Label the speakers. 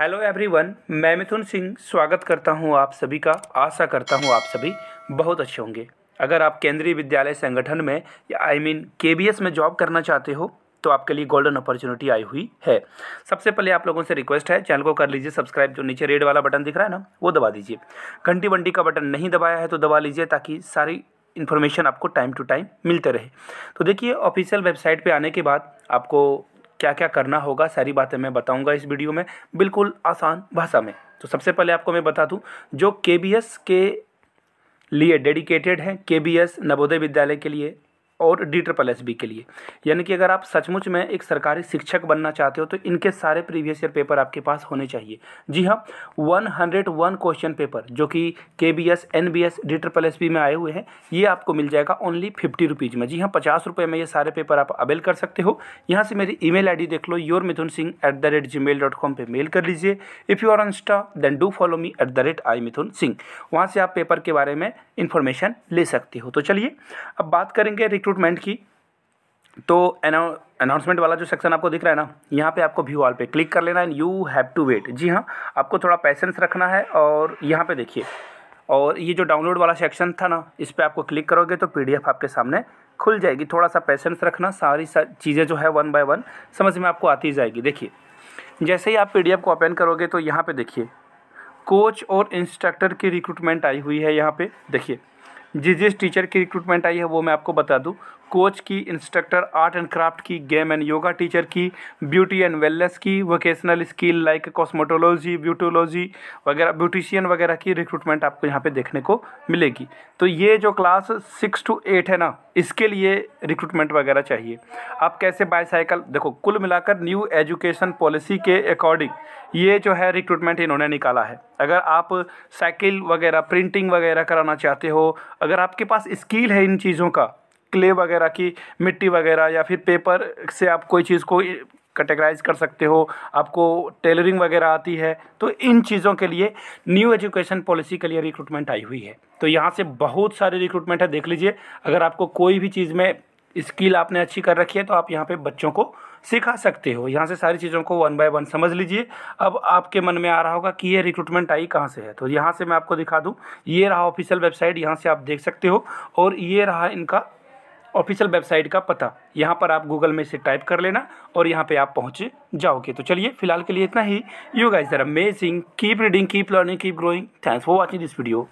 Speaker 1: hello everyone मैं मिथुन सिंह स्वागत करता हूं आप सभी का आशा करता हूं आप सभी बहुत अच्छे होंगे अगर आप केंद्रीय विद्यालय संगठन में या आई मीन के में जॉब करना चाहते हो तो आपके लिए गोल्डन अपॉर्चुनिटी आई हुई है सबसे पहले आप लोगों से रिक्वेस्ट है चैनल को कर लीजिए सब्सक्राइब जो नीचे रेड वाला बटन दिख रहा है ना वो दबा दीजिए घंटी बंटी का बटन नहीं दबाया है तो दबा लीजिए ताकि सारी इन्फॉर्मेशन आपको टाइम टू टाइम मिलते रहे तो देखिए ऑफिशियल वेबसाइट पे आने के बाद आपको क्या क्या करना होगा सारी बातें मैं बताऊंगा इस वीडियो में बिल्कुल आसान भाषा में तो सबसे पहले आपको मैं बता दूं जो के के लिए डेडिकेटेड हैं के नवोदय विद्यालय के लिए और डी ट्रिपल एस बी के लिए यानी कि अगर आप सचमुच में एक सरकारी शिक्षक बनना चाहते हो तो इनके सारे प्रीवियस ईयर पेपर आपके पास होने चाहिए जी हाँ 101 क्वेश्चन पेपर जो कि के B S N B S D triple S B में आए हुए हैं ये आपको मिल जाएगा ओनली फिफ्टी रुपीज़ में जी हाँ पचास रुपये में ये सारे पेपर आप अवेल कर सकते हो यहाँ से मेरी ई मेल आई डी देख लो your Mithun Singh at the rate Gmail dot com पर मेल कर लीजिए if you are insta then do follow me at the rate I Mithun Singh वहाँ से आप पेपर के बारे में इन्फॉर्मेशन ले सकते हो तो चलिए अब बात करेंगे रिक्रूट रिक्रूटमेंट की तो अनाउंसमेंट वाला जो सेक्शन आपको दिख रहा है ना यहाँ पे आपको व्यू ऑल पे क्लिक कर लेना है यू हैव टू वेट जी हाँ आपको थोड़ा पैसेंस रखना है और यहाँ पे देखिए और ये जो डाउनलोड वाला सेक्शन था ना इस पर आपको क्लिक करोगे तो पी आपके सामने खुल जाएगी थोड़ा सा पैसेंस रखना सारी सा चीज़ें जो है वन बाय वन समझ में आपको आती जाएगी देखिए जैसे ही आप पी को ओपन करोगे तो यहाँ पर देखिए कोच और इंस्ट्रक्टर की रिक्रूटमेंट आई हुई है यहाँ पे देखिए जिस जिस टीचर की रिक्रूटमेंट आई है वो मैं आपको बता दूँ कोच की इंस्ट्रक्टर आर्ट एंड क्राफ्ट की गेम एंड योगा टीचर की ब्यूटी एंड वेलनेस की vocational skill like cosmetology beautology वगैरह ब्यूटिशियन वगैरह की रिक्रूटमेंट आपको यहाँ पे देखने को मिलेगी तो ये जो क्लास सिक्स टू एट है ना इसके लिए रिक्रूटमेंट वगैरह चाहिए आप कैसे बाईसाइकिल देखो कुल मिलाकर न्यू एजुकेशन पॉलिसी के अकॉर्डिंग ये जो है रिक्रूटमेंट इन्होंने निकाला है अगर आप साइकिल वगैरह प्रिंटिंग वगैरह कराना चाहते हो अगर आपके पास स्किल है इन चीज़ों का क्ले वगैरह की मिट्टी वगैरह या फिर पेपर से आप कोई चीज़ को कैटेगराइज कर सकते हो आपको टेलरिंग वगैरह आती है तो इन चीज़ों के लिए न्यू एजुकेशन पॉलिसी के लिए रिक्रूटमेंट आई हुई है तो यहाँ से बहुत सारे रिक्रूटमेंट है देख लीजिए अगर आपको कोई भी चीज़ में स्किल आपने अच्छी कर रखी है तो आप यहाँ पे बच्चों को सिखा सकते हो यहाँ से सारी चीज़ों को वन बाय वन समझ लीजिए अब आपके मन में आ रहा होगा कि ये रिक्रूटमेंट आई कहाँ से है तो यहाँ से मैं आपको दिखा दूँ ये रहा ऑफिशियल वेबसाइट यहाँ से आप देख सकते हो और ये रहा इनका ऑफिशियल वेबसाइट का पता यहाँ पर आप गूगल में से टाइप कर लेना और यहाँ पे आप पहुँच जाओगे तो चलिए फिलहाल के लिए इतना ही you guys are amazing keep reading keep learning keep growing thanks for watching this video